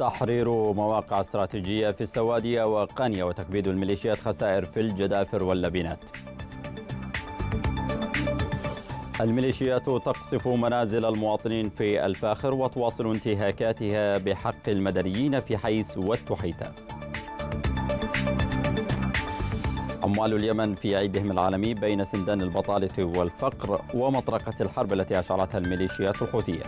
تحرير مواقع استراتيجية في السوادية وقانية وتكبيد الميليشيات خسائر في الجدافر واللبنات الميليشيات تقصف منازل المواطنين في الفاخر وتواصل انتهاكاتها بحق المدنيين في حيس والتحيتة أموال اليمن في عيدهم العالمي بين سندان البطالة والفقر ومطرقة الحرب التي أشعلتها الميليشيات الحوثية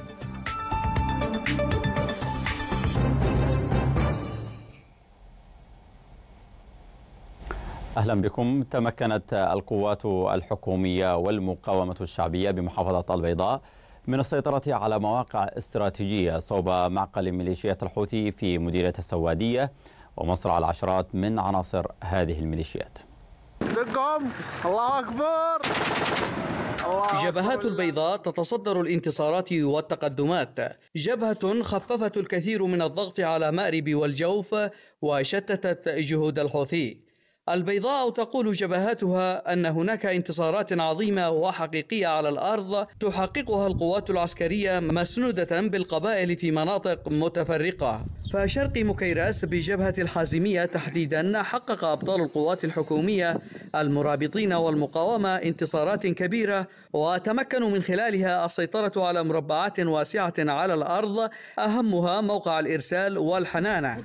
أهلا بكم تمكنت القوات الحكومية والمقاومة الشعبية بمحافظة البيضاء من السيطرة على مواقع استراتيجية صوب معقل ميليشيات الحوثي في مديرية السوادية ومصرع العشرات من عناصر هذه الميليشيات دقهم الله أكبر جبهات البيضاء تتصدر الانتصارات والتقدمات جبهة خففت الكثير من الضغط على مأرب والجوف وشتتت جهود الحوثي البيضاء تقول جبهاتها أن هناك انتصارات عظيمة وحقيقية على الأرض تحققها القوات العسكرية مسنودة بالقبائل في مناطق متفرقة فشرقي مكيراس بجبهة الحازمية تحديدا حقق أبطال القوات الحكومية المرابطين والمقاومة انتصارات كبيرة وتمكنوا من خلالها السيطرة على مربعات واسعة على الأرض أهمها موقع الإرسال والحنانة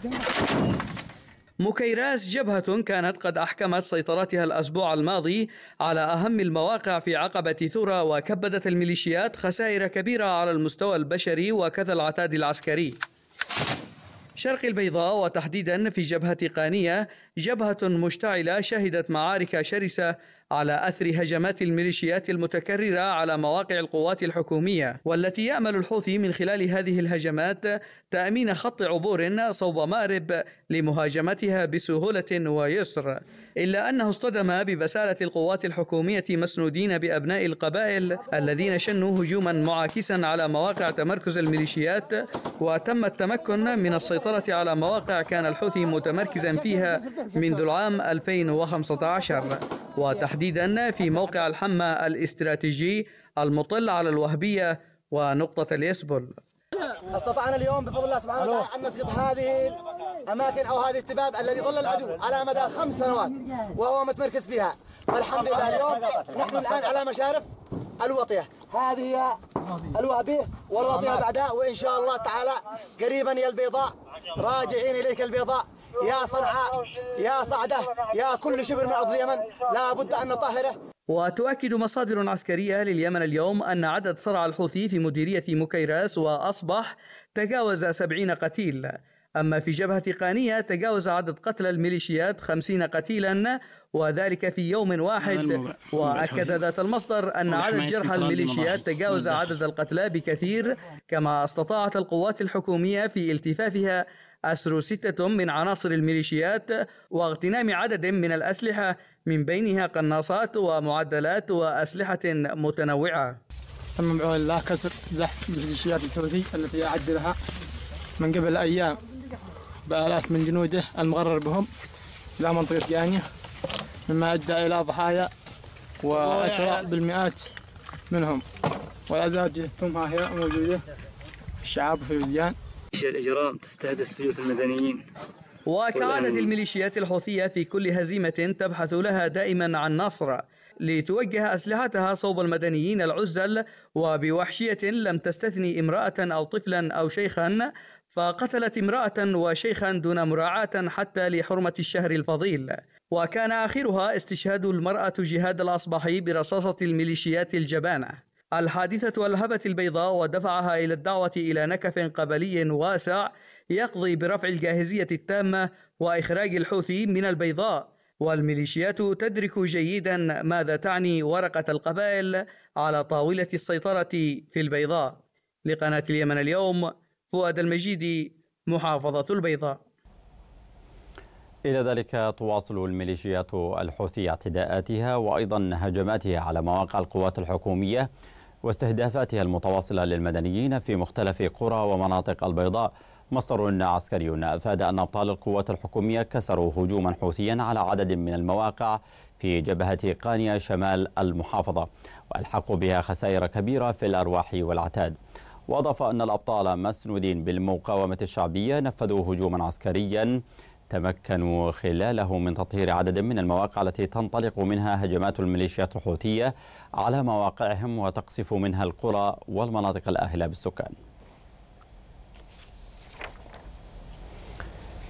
مكيراس جبهة كانت قد أحكمت سيطرتها الأسبوع الماضي على أهم المواقع في عقبة ثورة وكبدت الميليشيات خسائر كبيرة على المستوى البشري وكذا العتاد العسكري شرق البيضاء وتحديدا في جبهة قانية جبهة مشتعلة شهدت معارك شرسة على أثر هجمات الميليشيات المتكررة على مواقع القوات الحكومية والتي يأمل الحوثي من خلال هذه الهجمات تأمين خط عبور صوب مأرب لمهاجمتها بسهولة ويسر إلا أنه اصطدم ببسالة القوات الحكومية مسنودين بأبناء القبائل الذين شنوا هجوما معاكسا على مواقع تمركز الميليشيات وتم التمكن من السيطرة على مواقع كان الحوثي متمركزا فيها منذ العام 2015 وتحديدا تحديدا في موقع الحمى الاستراتيجي المطل على الوهبية ونقطة اليسبل استطعنا اليوم بفضل الله سبحانه وتعالى أن نسقط هذه الأماكن أو هذه التباب الذي ظل العدو على مدى خمس سنوات وهو متمركز فيها فالحمد لله اليوم نحن الآن على مشارف الوطية هذه هي الوهبية والوطية بعدها وإن شاء الله تعالى قريبا يا البيضاء راجعين إليك البيضاء يا صنعاء يا صعدة يا كل شبر من أرض اليمن لا بد أن نطهره وتؤكد مصادر عسكرية لليمن اليوم أن عدد صرع الحوثي في مديرية مكيراس وأصبح تجاوز 70 قتيل أما في جبهة قانية تجاوز عدد قتلى الميليشيات خمسين قتيلا وذلك في يوم واحد وأكد ذات المصدر أن عدد جرحى الميليشيات تجاوز عدد القتلى بكثير كما استطاعت القوات الحكومية في التفافها أسروا ستة من عناصر الميليشيات واغتنام عدد من الأسلحة من بينها قناصات ومعدلات وأسلحة متنوعة تم إعلان الله كسر زحف الميليشيات الحوثي التي أعدلها من قبل أيام بآلاف من جنوده المغرر بهم إلى منطقة جانية مما أدى إلى ضحايا وأسرى بالمئات منهم والعذاب جهتهم ها هي موجودة في الشعاب وفي الوزيان ميليشيا الإجرام تستهدف بيوت المدنيين وكعادة الميليشيات الحوثية في كل هزيمة تبحث لها دائما عن نصر لتوجه أسلحتها صوب المدنيين العزل وبوحشية لم تستثني امرأة أو طفلا أو شيخا فقتلت امرأة وشيخا دون مراعاة حتى لحرمة الشهر الفضيل وكان آخرها استشهاد المرأة جهاد الأصبحي برصاصة الميليشيات الجبانة الحادثة ألهبت البيضاء ودفعها إلى الدعوة إلى نكف قبلي واسع يقضي برفع الجاهزية التامة وإخراج الحوثي من البيضاء والميليشيات تدرك جيدا ماذا تعني ورقة القبائل على طاولة السيطرة في البيضاء لقناة اليمن اليوم فؤاد المجيدي محافظة البيضاء إلى ذلك تواصل الميليشيات الحوثية اعتداءاتها وأيضا هجماتها على مواقع القوات الحكومية واستهدافاتها المتواصلة للمدنيين في مختلف قرى ومناطق البيضاء مصدر عسكري أفاد أن أبطال القوات الحكومية كسروا هجوما حوثيا على عدد من المواقع في جبهة قانيا شمال المحافظة وألحقوا بها خسائر كبيرة في الأرواح والعتاد وأضاف أن الأبطال مسنودين بالمقاومة الشعبية نفذوا هجوما عسكريا تمكنوا خلاله من تطهير عدد من المواقع التي تنطلق منها هجمات الميليشيات الحوثية على مواقعهم وتقصف منها القرى والمناطق الآهلة بالسكان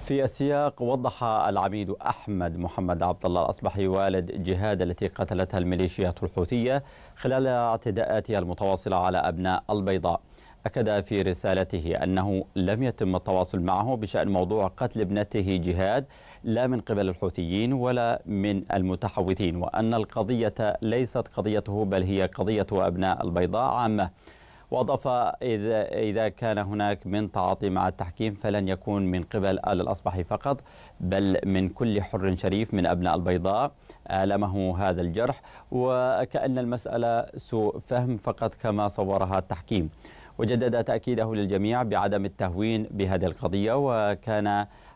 في السياق وضح العميد أحمد محمد عبد الله الأصبحي والد جهاد التي قتلتها الميليشيات الحوثية خلال اعتداءاتها المتواصلة على أبناء البيضاء أكد في رسالته أنه لم يتم التواصل معه بشأن موضوع قتل ابنته جهاد لا من قبل الحوثيين ولا من المتحوثين وأن القضية ليست قضيته بل هي قضية أبناء البيضاء عامة وأضاف إذا, إذا كان هناك من تعاطي مع التحكيم فلن يكون من قبل آل الأصبح فقط بل من كل حر شريف من أبناء البيضاء آلمه هذا الجرح وكأن المسألة سوء فهم فقط كما صورها التحكيم وجدد تأكيده للجميع بعدم التهوين بهذه القضية وكان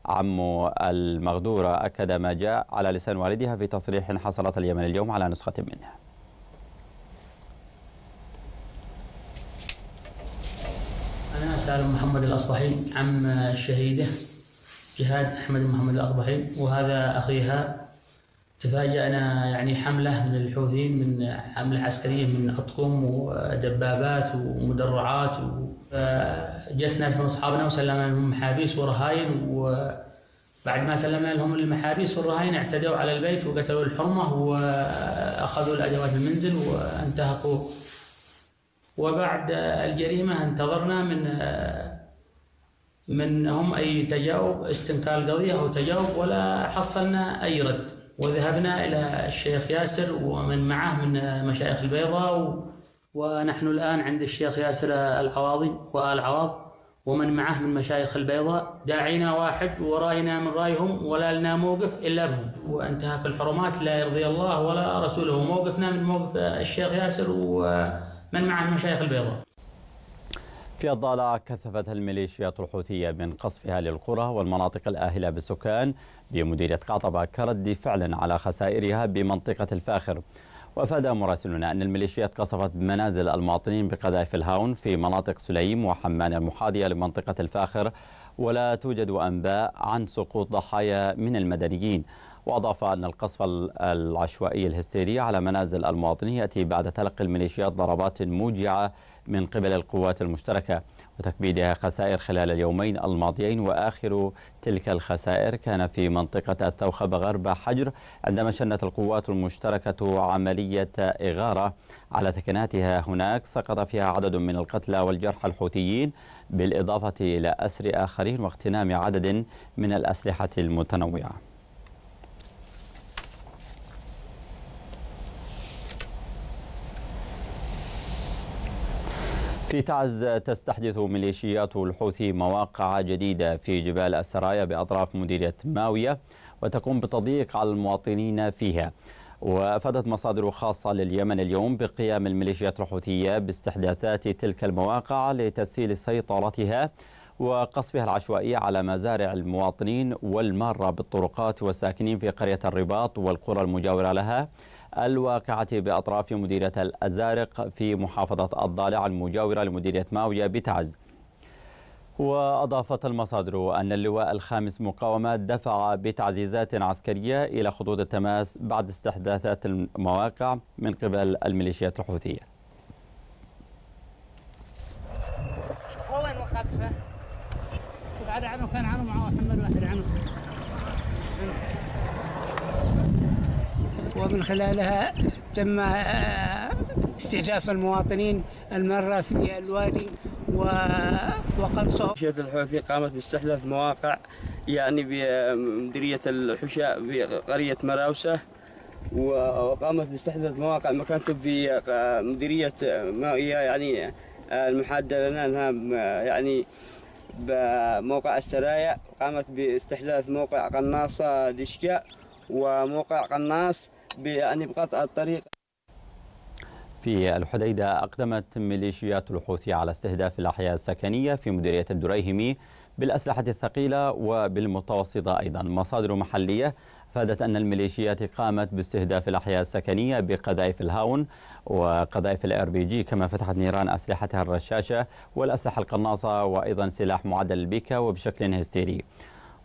عم المغدورة أكد ما جاء على لسان والدها في تصريح حصلت اليمن اليوم على نسخة منه أنا سالم محمد الأصبحي عم الشهيدة جهاد أحمد محمد الأصبحي وهذا أخيها تفاجأنا يعني حملة من الحوثيين من حملة عسكرية من أطقم ودبابات ومدرعات وجت ناس من أصحابنا وسلمنا لهم محابيس ورهاين وبعد ما سلمنا لهم المحابيس والرهاين اعتدوا على البيت وقتلوا الحرمة وأخذوا الأدوات المنزل وانتهكوه وبعد الجريمة انتظرنا من منهم أي تجاوب استنكار القضية أو تجاوب ولا حصلنا أي رد وذهبنا إلى الشيخ ياسر ومن معه من مشايخ البيضاء ونحن الآن عند الشيخ ياسر العواضي وآل عواض ومن معه من مشايخ البيضاء داعينا واحد ورأينا من رأيهم ولا لنا موقف إلا بهم وانتهاك الحرمات لا يرضي الله ولا رسوله موقفنا من موقف الشيخ ياسر ومن معه من مشايخ البيضاء في الضالع كثفت الميليشيات الحوثية من قصفها للقرى والمناطق الآهلة بالسكان بمديرية قعطبة كرد فعل على خسائرها بمنطقة الفاخر وأفاد مراسلنا أن الميليشيات قصفت منازل المواطنين بقذائف الهاون في مناطق سليم وحمان المحاذية لمنطقة الفاخر ولا توجد أنباء عن سقوط ضحايا من المدنيين وأضاف أن القصف العشوائي الهستيري على منازل المواطنين يأتي بعد تلقي الميليشيات ضربات موجعة من قبل القوات المشتركة وتكبيدها خسائر خلال اليومين الماضيين وآخر تلك الخسائر كان في منطقة التوخب غرب حجر عندما شنت القوات المشتركة عملية إغارة على تكناتها هناك سقط فيها عدد من القتلى والجرحى الحوثيين بالإضافة إلى أسر آخرين واغتنام عدد من الأسلحة المتنوعة في تعز تستحدث ميليشيات الحوثي مواقع جديدة في جبال السرايا بأطراف مديرية ماوية وتقوم بتضييق على المواطنين فيها وأفادت مصادر خاصة لليمن اليوم بقيام الميليشيات الحوثية باستحداثات تلك المواقع لتسهيل سيطرتها وقصفها العشوائي على مزارع المواطنين والمارة بالطرقات والساكنين في قرية الرباط والقرى المجاورة لها الواقعة بأطراف مديرية الأزارق في محافظة الضالع المجاورة لمديرية ماوية بتعز وأضافت المصادر أن اللواء الخامس مقاومة دفع بتعزيزات عسكرية إلى خطوط التماس بعد استحداثات المواقع من قبل الميليشيات الحوثية هو وين وقفه؟ بعد عنه كان عنه معه محمد ومن خلالها تم آه، استهداف المواطنين المرة في الوادي صار مشية الحوثي قامت باستحداث مواقع يعني بمديرية آه، الحشاء بقرية مراوسة وقامت باستحداث مواقع مكاتب في آه، مديرية ما هي يعني المحادة لنا أنها يعني بموقع السرايا قامت باستحداث موقع قناصة دشكا وموقع قناص بأن يبقى الطريق في الحديدة أقدمت ميليشيات الحوثي على استهداف الأحياء السكنية في مديرية الدريهمي بالأسلحة الثقيلة وبالمتوسطة أيضا مصادر محلية فادت أن الميليشيات قامت باستهداف الأحياء السكنية بقذائف الهاون وقذائف الار بي جي كما فتحت نيران أسلحتها الرشاشة والأسلحة القناصة وأيضا سلاح معدل البيكا وبشكل هستيري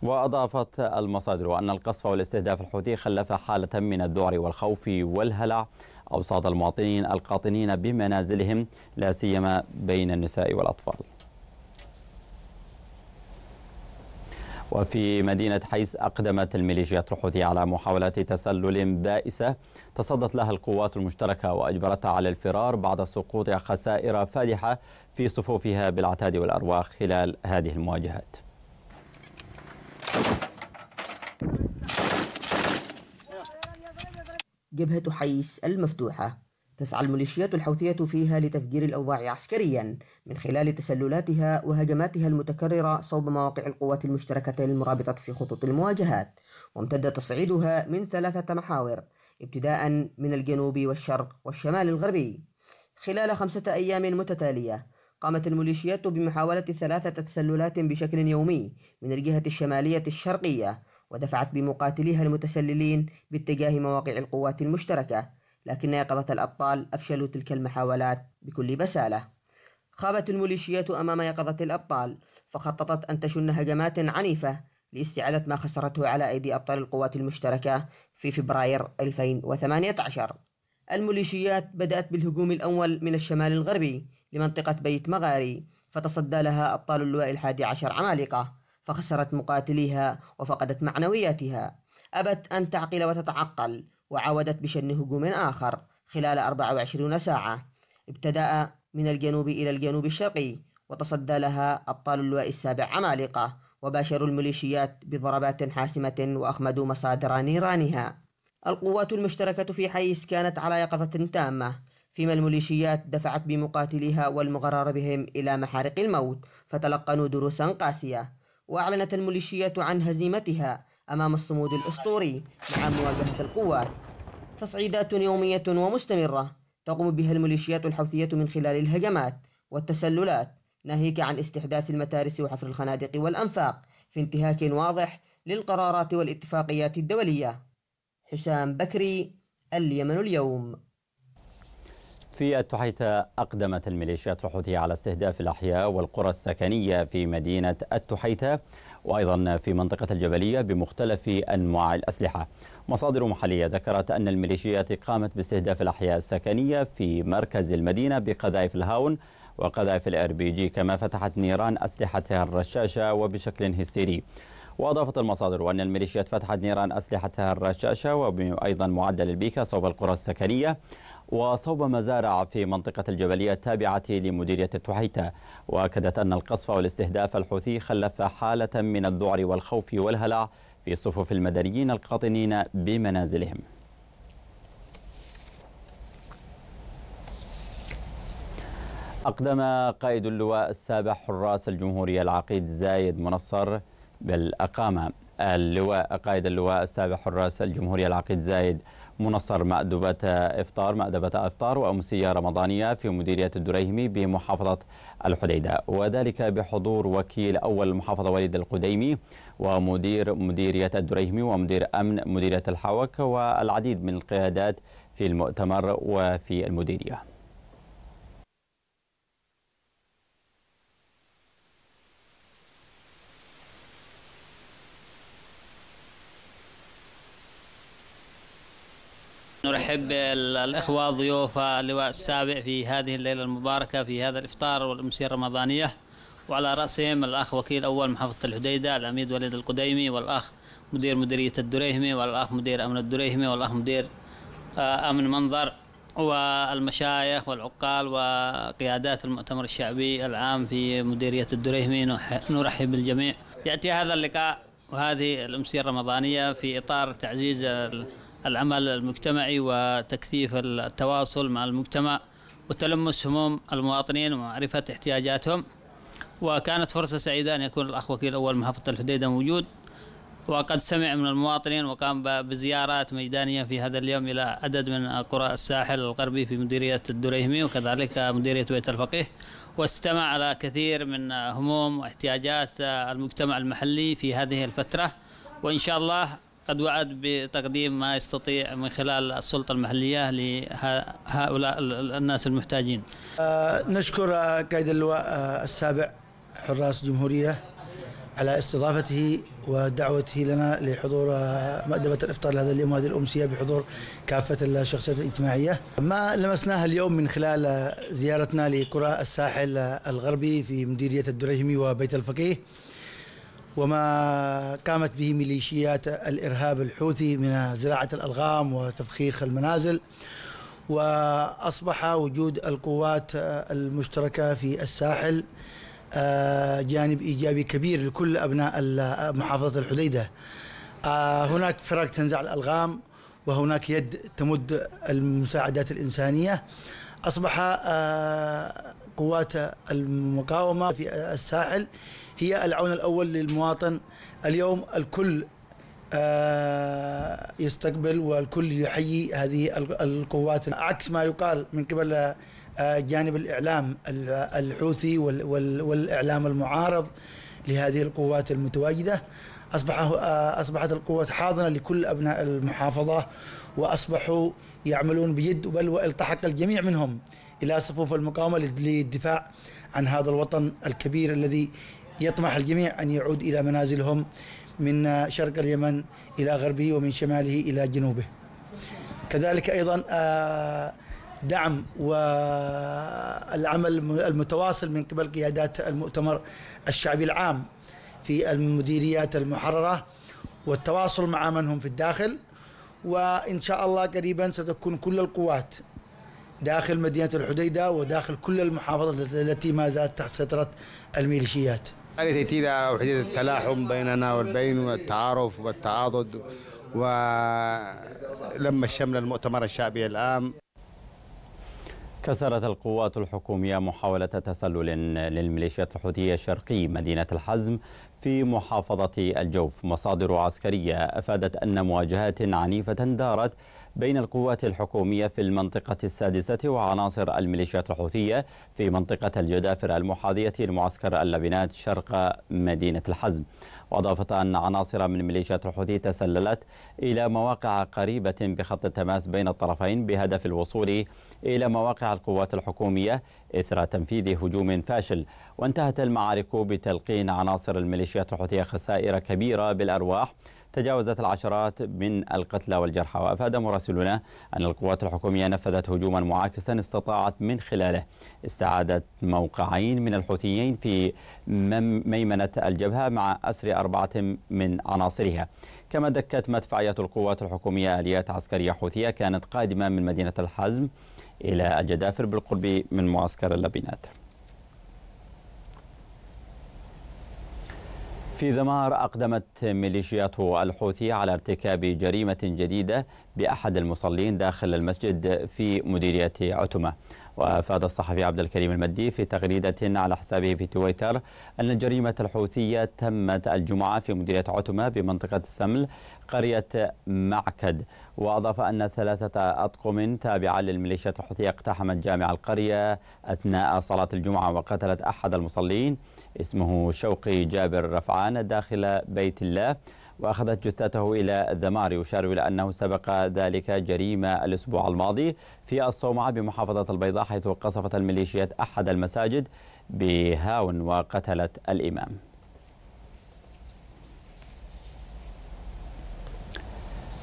وأضافت المصادر أن القصف والاستهداف الحوثي خلف حالة من الذعر والخوف والهلع أوساط المواطنين القاطنين بمنازلهم لا سيما بين النساء والأطفال وفي مدينة حيس أقدمت الميليشيات الحوثية على محاولات تسلل بائسة تصدت لها القوات المشتركة وأجبرتها على الفرار بعد سقوط خسائر فادحة في صفوفها بالعتاد والأرواح خلال هذه المواجهات جبهة حيس المفتوحة تسعى الميليشيات الحوثية فيها لتفجير الأوضاع عسكريا من خلال تسللاتها وهجماتها المتكررة صوب مواقع القوات المشتركة المرابطة في خطوط المواجهات وامتد تصعيدها من ثلاثة محاور ابتداء من الجنوب والشرق والشمال الغربي خلال خمسة أيام متتالية قامت الميليشيات بمحاولة ثلاثة تسللات بشكل يومي من الجهة الشمالية الشرقية ودفعت بمقاتليها المتسللين باتجاه مواقع القوات المشتركة لكن يقظة الأبطال أفشلوا تلك المحاولات بكل بسالة خابت الميليشيات أمام يقظة الأبطال فخططت أن تشن هجمات عنيفة لاستعادة ما خسرته على أيدي أبطال القوات المشتركة في فبراير 2018 الميليشيات بدأت بالهجوم الأول من الشمال الغربي لمنطقة بيت مغاري فتصدى لها أبطال اللواء الحادي عشر عمالقة فخسرت مقاتليها وفقدت معنوياتها أبت أن تعقل وتتعقل وعودت بشن هجوم آخر خلال 24 ساعة ابتدأ من الجنوب إلى الجنوب الشرقي وتصدى لها أبطال اللواء السابع عمالقة وباشروا الميليشيات بضربات حاسمة وأخمدوا مصادر نيرانها القوات المشتركة في حيس كانت على يقظة تامة فيما الميليشيات دفعت بمقاتليها والمغرر بهم إلى محارق الموت فتلقنوا دروسا قاسية وأعلنت الميليشيات عن هزيمتها أمام الصمود الأسطوري مع مواجهة القوات تصعيدات يومية ومستمرة تقوم بها الميليشيات الحوثية من خلال الهجمات والتسللات ناهيك عن استحداث المتارس وحفر الخنادق والأنفاق في انتهاك واضح للقرارات والاتفاقيات الدولية حسام بكري اليمن اليوم في التحيتة أقدمت الميليشيات الحوثية على استهداف الأحياء والقرى السكنية في مدينة التحيتة وأيضا في منطقة الجبلية بمختلف أنواع الأسلحة مصادر محلية ذكرت أن الميليشيات قامت باستهداف الأحياء السكنية في مركز المدينة بقذائف الهاون وقذائف الار بي جي كما فتحت نيران أسلحتها الرشاشة وبشكل هستيري وأضافت المصادر أن الميليشيات فتحت نيران أسلحتها الرشاشة وأيضا معدل البيكا صوب القرى السكنية وصوب مزارع في منطقة الجبلية التابعة لمديرية التحيتة وأكدت أن القصف والاستهداف الحوثي خلف حالة من الذعر والخوف والهلع في صفوف المدنيين القاطنين بمنازلهم أقدم قائد اللواء السابع حراس الجمهورية العقيد زايد منصر بالأقامة اللواء قائد اللواء السابع حراس الجمهورية العقيد زايد منصر مأدبة إفطار مأدبة إفطار وأمسية رمضانية في مديرية الدريهمي بمحافظة الحديدة وذلك بحضور وكيل أول محافظة وليد القديمي ومدير مديرية الدريهمي ومدير أمن مديرية الحوك والعديد من القيادات في المؤتمر وفي المديريه نرحب بالإخوة ضيوف اللواء السابع في هذه الليلة المباركة في هذا الإفطار والأمسية الرمضانية وعلى رأسهم الأخ وكيل أول محافظة الحديدة الأميد وليد القديمي والأخ مدير مديرية الدريهمي والأخ مدير أمن الدريهمي والأخ مدير آه، أمن منظر والمشايخ والعقال وقيادات المؤتمر الشعبي العام في مديرية الدريهمي نرحب بالجميع يأتي هذا اللقاء وهذه الأمسية الرمضانية في إطار تعزيز العمل المجتمعي وتكثيف التواصل مع المجتمع وتلمس هموم المواطنين ومعرفة احتياجاتهم وكانت فرصة سعيدة أن يكون الأخ وكيل أول محافظة الحديدة موجود وقد سمع من المواطنين وقام بزيارات ميدانية في هذا اليوم إلى عدد من قرى الساحل الغربي في مديرية الدريهمي وكذلك مديرية بيت الفقيه واستمع على كثير من هموم واحتياجات المجتمع المحلي في هذه الفترة وإن شاء الله قد وعد بتقديم ما يستطيع من خلال السلطة المحلية لهؤلاء الناس المحتاجين آه، نشكر قائد اللواء آه، السابع حراس الجمهورية على استضافته ودعوته لنا لحضور مأدبة الإفطار لهذا اليوم وهذه الأمسية بحضور كافة الشخصيات الاجتماعية ما لمسناه اليوم من خلال آه، زيارتنا لقرى الساحل الغربي في مديرية الدريهمي وبيت الفقيه وما قامت به ميليشيات الإرهاب الحوثي من زراعة الألغام وتفخيخ المنازل وأصبح وجود القوات المشتركة في الساحل آه، جانب إيجابي كبير لكل أبناء محافظة الحديدة آه، هناك فرق تنزع الألغام وهناك يد تمد المساعدات الإنسانية أصبح آه، قوات المقاومة في الساحل هي العون الأول للمواطن اليوم الكل آه، يستقبل والكل يحيي هذه القوات عكس ما يقال من قبل آه، جانب الإعلام الحوثي والإعلام المعارض لهذه القوات المتواجدة أصبح آه، أصبحت القوات حاضنة لكل أبناء المحافظة وأصبحوا يعملون بجد بل والتحق الجميع منهم إلى صفوف المقاومة للدفاع عن هذا الوطن الكبير الذي يطمح الجميع أن يعود إلى منازلهم من شرق اليمن إلى غربه ومن شماله إلى جنوبه كذلك أيضا آه، دعم والعمل المتواصل من قبل قيادات المؤتمر الشعبي العام في المديريات المحررة والتواصل مع من هم في الداخل وإن شاء الله قريبا ستكون كل القوات داخل مدينة الحديدة وداخل كل المحافظات التي ما زالت تحت سيطرة الميليشيات تأتي إلى وحدة التلاحم بيننا والبين والتعارف والتعاضد ولما الشمل المؤتمر الشعبي العام كسرت القوات الحكومية محاولة تسلل للميليشيات الحوثية الشرقي مدينة الحزم في محافظة الجوف مصادر عسكرية أفادت أن مواجهات عنيفة دارت بين القوات الحكومية في المنطقة السادسة وعناصر الميليشيات الحوثية في منطقة الجدافر المحاذية لمعسكر اللبنات شرق مدينة الحزم وأضافت أن عناصر من ميليشيات الحوثي تسللت إلى مواقع قريبة بخط التماس بين الطرفين بهدف الوصول إلى مواقع القوات الحكومية إثر تنفيذ هجوم فاشل وانتهت المعارك بتلقين عناصر الميليشيات الحوثية خسائر كبيرة بالأرواح تجاوزت العشرات من القتلى والجرحى وأفاد مراسلنا أن القوات الحكومية نفذت هجوما معاكسا استطاعت من خلاله استعادة موقعين من الحوثيين في ميمنة الجبهة مع أسر أربعة من عناصرها كما دكت مدفعية القوات الحكومية آليات عسكرية حوثية كانت قادمة من مدينة الحزم إلى الجدافر بالقرب من معسكر اللبنات في ذمار أقدمت ميليشيات الحوثي على ارتكاب جريمة جديدة بأحد المصلين داخل المسجد في مديرية عتمة وأفاد الصحفي عبد الكريم المدي في تغريدة على حسابه في تويتر أن الجريمة الحوثية تمت الجمعة في مديرية عتمة بمنطقة السمل قرية معكد وأضاف أن ثلاثة أطقم تابعة للميليشيات الحوثية اقتحمت جامع القرية أثناء صلاة الجمعة وقتلت أحد المصلين اسمه شوقي جابر رفعان داخل بيت الله وأخذت جثته إلى الذمار يشار إلى أنه سبق ذلك جريمة الأسبوع الماضي في الصومعة بمحافظة البيضاء حيث قصفت الميليشيات أحد المساجد بهاون وقتلت الإمام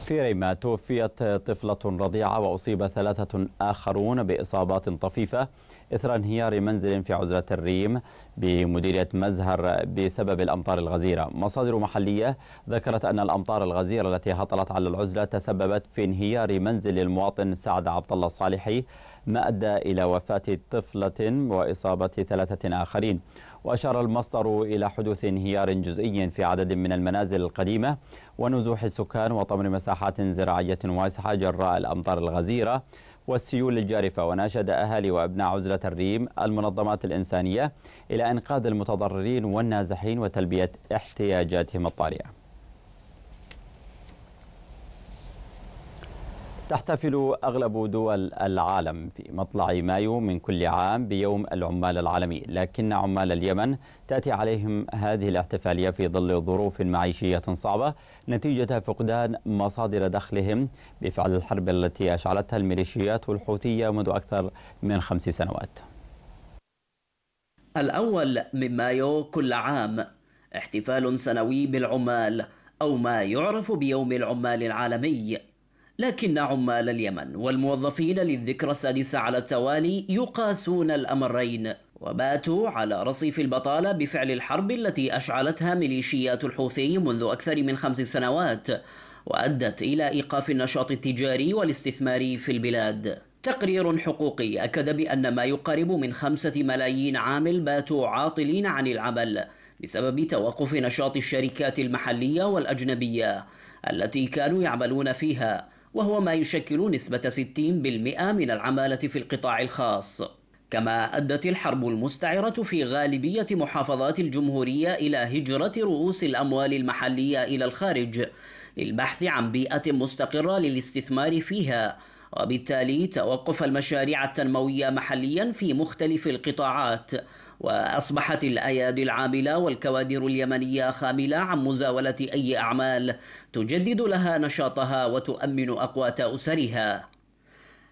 في ريما توفيت طفلة رضيعة وأصيب ثلاثة آخرون بإصابات طفيفة إثر انهيار منزل في عزلة الريم بمديرية مزهر بسبب الأمطار الغزيرة مصادر محلية ذكرت أن الأمطار الغزيرة التي هطلت على العزلة تسببت في انهيار منزل المواطن سعد عبد الله الصالحي ما أدى إلى وفاة طفلة وإصابة ثلاثة آخرين وأشار المصدر إلى حدوث انهيار جزئي في عدد من المنازل القديمة ونزوح السكان وطمر مساحات زراعية واسعة جراء الأمطار الغزيرة والسيول الجارفة وناشد أهالي وأبناء عزلة الريم المنظمات الإنسانية إلى إنقاذ المتضررين والنازحين وتلبية احتياجاتهم الطارئة تحتفل أغلب دول العالم في مطلع مايو من كل عام بيوم العمال العالمي لكن عمال اليمن تأتي عليهم هذه الاحتفالية في ظل ظروف معيشية صعبة نتيجة فقدان مصادر دخلهم بفعل الحرب التي أشعلتها الميليشيات الحوثية منذ أكثر من خمس سنوات الأول من مايو كل عام احتفال سنوي بالعمال أو ما يعرف بيوم العمال العالمي لكن عمال اليمن والموظفين للذكرى السادسة على التوالي يقاسون الأمرين وباتوا على رصيف البطالة بفعل الحرب التي أشعلتها ميليشيات الحوثي منذ أكثر من خمس سنوات وأدت إلى إيقاف النشاط التجاري والاستثماري في البلاد تقرير حقوقي أكد بأن ما يقارب من خمسة ملايين عامل باتوا عاطلين عن العمل بسبب توقف نشاط الشركات المحلية والأجنبية التي كانوا يعملون فيها وهو ما يشكل نسبة 60% من العمالة في القطاع الخاص كما أدت الحرب المستعرة في غالبية محافظات الجمهورية إلى هجرة رؤوس الأموال المحلية إلى الخارج للبحث عن بيئة مستقرة للاستثمار فيها وبالتالي توقف المشاريع التنموية محليا في مختلف القطاعات وأصبحت الأيادي العاملة والكوادر اليمنية خاملة عن مزاولة أي أعمال تجدد لها نشاطها وتؤمن أقوات أسرها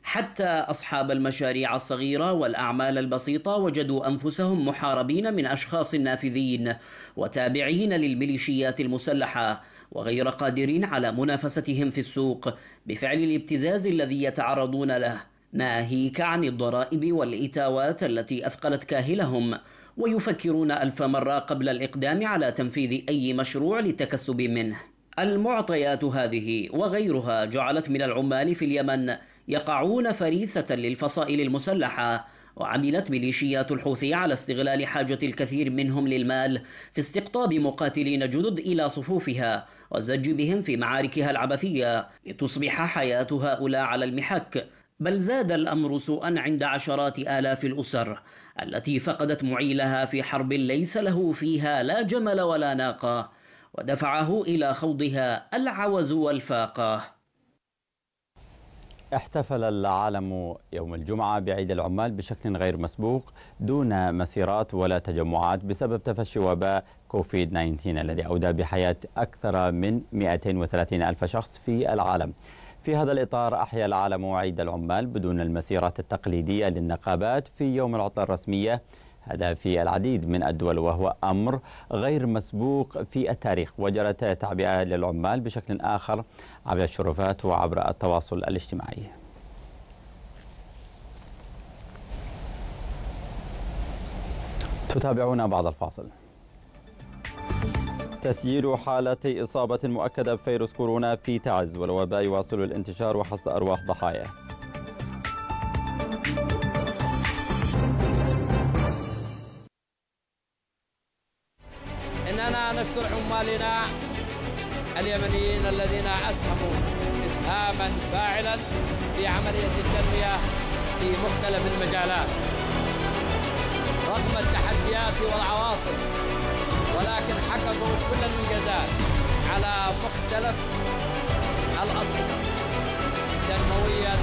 حتى أصحاب المشاريع الصغيرة والأعمال البسيطة وجدوا أنفسهم محاربين من أشخاص نافذين وتابعين للميليشيات المسلحة وغير قادرين على منافستهم في السوق بفعل الابتزاز الذي يتعرضون له ناهيك عن الضرائب والإتاوات التي أثقلت كاهلهم ويفكرون ألف مرة قبل الإقدام على تنفيذ أي مشروع للتكسب منه المعطيات هذه وغيرها جعلت من العمال في اليمن يقعون فريسة للفصائل المسلحة وعملت ميليشيات الحوثي على استغلال حاجة الكثير منهم للمال في استقطاب مقاتلين جدد إلى صفوفها والزج بهم في معاركها العبثية لتصبح حياة هؤلاء على المحك بل زاد الأمر سوءا عند عشرات آلاف الأسر التي فقدت معيلها في حرب ليس له فيها لا جمل ولا ناقة ودفعه إلى خوضها العوز والفاقة احتفل العالم يوم الجمعة بعيد العمال بشكل غير مسبوق دون مسيرات ولا تجمعات بسبب تفشي وباء كوفيد 19 الذي أودى بحياة أكثر من 230 ألف شخص في العالم في هذا الإطار أحيا العالم عيد العمال بدون المسيرات التقليدية للنقابات في يوم العطلة الرسمية هذا في العديد من الدول وهو أمر غير مسبوق في التاريخ وجرت تعبئة للعمال بشكل آخر عبر الشرفات وعبر التواصل الاجتماعي تتابعونا بعد الفاصل تسجيل حالة إصابة مؤكدة بفيروس كورونا في تعز والوباء يواصل الانتشار وحصد أرواح ضحاياه إننا نشكر عمالنا اليمنيين الذين أسهموا إسهاما فاعلا في عملية التنمية في مختلف المجالات رغم التحديات والعواصف ولكن حققوا كل الإنجازات على مختلف الأنظمة تنمويا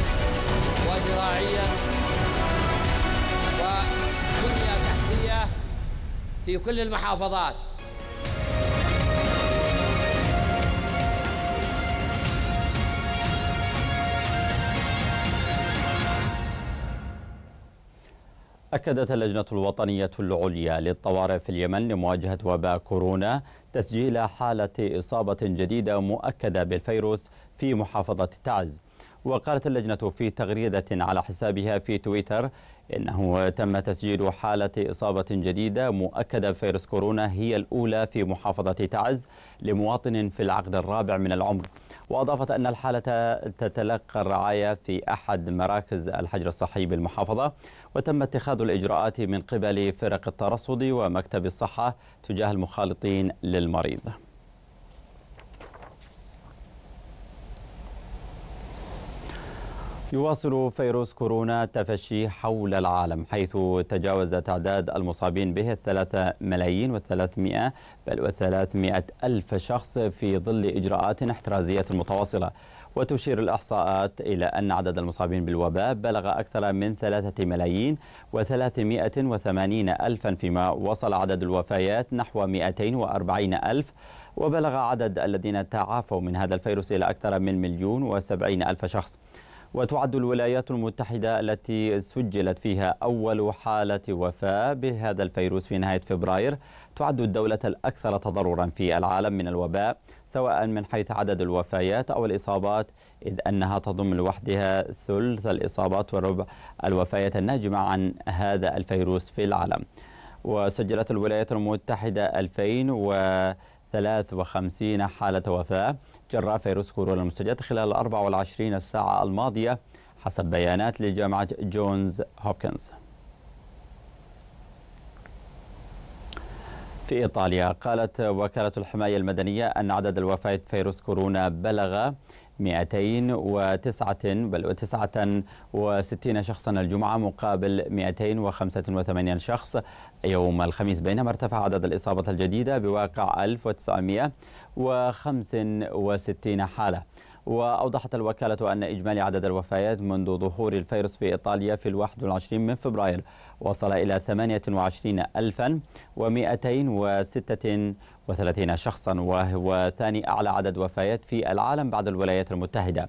وزراعيا وبنية تحتية في كل المحافظات أكدت اللجنة الوطنية العليا للطوارئ في اليمن لمواجهة وباء كورونا تسجيل حالة إصابة جديدة مؤكدة بالفيروس في محافظة تعز وقالت اللجنة في تغريدة على حسابها في تويتر إنه تم تسجيل حالة إصابة جديدة مؤكدة بفيروس كورونا هي الأولى في محافظة تعز لمواطن في العقد الرابع من العمر وأضافت أن الحالة تتلقى الرعاية في أحد مراكز الحجر الصحي بالمحافظة وتم اتخاذ الإجراءات من قبل فرق الترصد ومكتب الصحة تجاه المخالطين للمريض يواصل فيروس كورونا تفشي حول العالم حيث تجاوز تعداد المصابين به الثلاثة ملايين والثلاثمائة بل وثلاثمائة ألف شخص في ظل إجراءات احترازية متواصلة وتشير الإحصاءات إلى أن عدد المصابين بالوباء بلغ أكثر من ثلاثة ملايين وثلاثمائة وثمانين ألفا فيما وصل عدد الوفيات نحو وأربعين ألف وبلغ عدد الذين تعافوا من هذا الفيروس إلى أكثر من مليون وسبعين ألف شخص وتعد الولايات المتحدة التي سجلت فيها أول حالة وفاة بهذا الفيروس في نهاية فبراير تعد الدولة الأكثر تضررا في العالم من الوباء سواء من حيث عدد الوفيات أو الإصابات إذ أنها تضم لوحدها ثلث الإصابات وربع الوفيات الناجمة عن هذا الفيروس في العالم وسجلت الولايات المتحدة 2000 و 53 حالة وفاة جراء فيروس كورونا المستجد خلال 24 ساعة الماضية حسب بيانات لجامعة جونز هوبكنز في إيطاليا قالت وكالة الحماية المدنية أن عدد الوفيات فيروس كورونا بلغ 209 بل 69 شخصا الجمعة مقابل 285 شخص يوم الخميس بينما ارتفع عدد الإصابة الجديدة بواقع 1900 65 حالة وأوضحت الوكالة أن إجمالي عدد الوفيات منذ ظهور الفيروس في إيطاليا في 21 من فبراير وصل إلى 28236 شخصا وهو ثاني أعلى عدد وفيات في العالم بعد الولايات المتحدة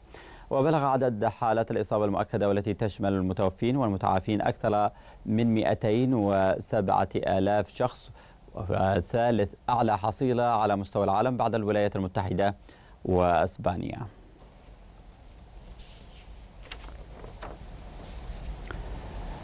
وبلغ عدد حالات الإصابة المؤكدة والتي تشمل المتوفين والمتعافين أكثر من وسبعة آلاف شخص وثالث أعلى حصيلة على مستوى العالم بعد الولايات المتحدة وأسبانيا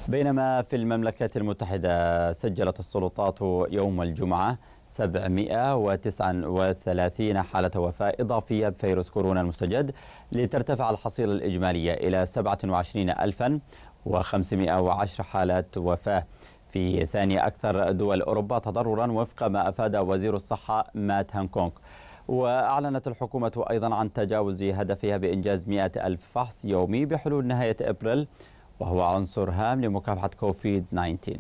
بينما في المملكة المتحدة سجلت السلطات يوم الجمعة 739 حالة وفاة إضافية بفيروس كورونا المستجد لترتفع الحصيلة الإجمالية إلى 27510 حالة وفاة في ثاني أكثر دول أوروبا تضررا وفق ما أفاد وزير الصحة مات هانكونغ وأعلنت الحكومة أيضا عن تجاوز هدفها بإنجاز 100 ألف فحص يومي بحلول نهاية أبريل وهو عنصر هام لمكافحة كوفيد 19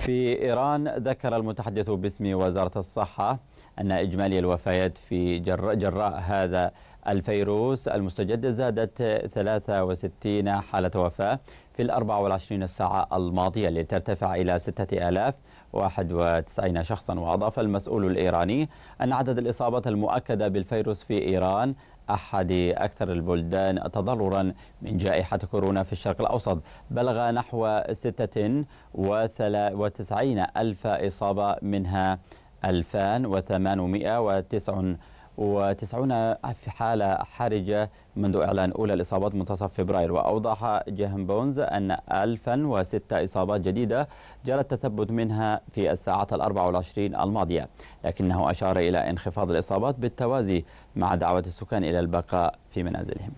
في إيران ذكر المتحدث باسم وزارة الصحة أن إجمالي الوفيات في جراء, جراء هذا الفيروس المستجد زادت 63 حالة وفاة في ال 24 ساعة الماضية لترتفع إلى 6091 شخصا وأضاف المسؤول الإيراني أن عدد الإصابات المؤكدة بالفيروس في إيران أحد أكثر البلدان تضررا من جائحة كورونا في الشرق الأوسط بلغ نحو 96 ألف إصابة منها 2899 في حالة حرجة منذ إعلان أولى الإصابات منتصف فبراير وأوضح جيهم بونز أن 1006 إصابات جديدة جرى التثبت منها في الساعات الأربع والعشرين الماضية لكنه أشار إلى انخفاض الإصابات بالتوازي مع دعوة السكان إلى البقاء في منازلهم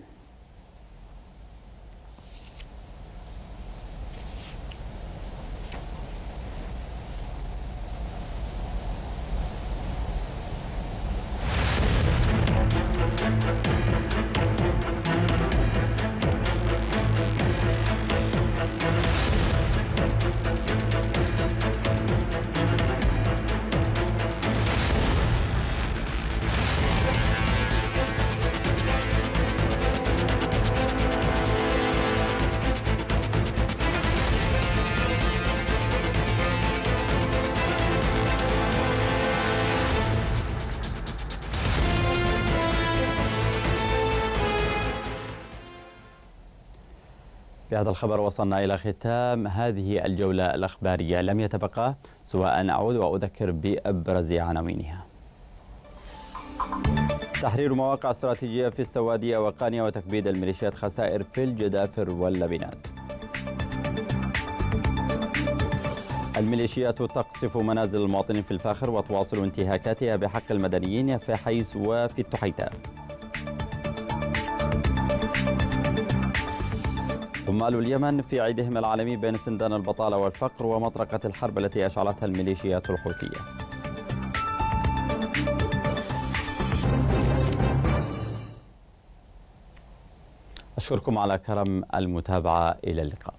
بهذا الخبر وصلنا إلى ختام هذه الجولة الأخبارية لم يتبقى سوى أن أعود وأذكر بأبرز عناوينها تحرير مواقع استراتيجية في السوادية وقانية وتكبيد الميليشيات خسائر في الجدافر واللبنات الميليشيات تقصف منازل المواطنين في الفاخر وتواصل انتهاكاتها بحق المدنيين في حيس وفي التحيتات عمال اليمن في عيدهم العالمي بين سندان البطالة والفقر ومطرقة الحرب التي أشعلتها الميليشيات الحوثية أشكركم على كرم المتابعة إلى اللقاء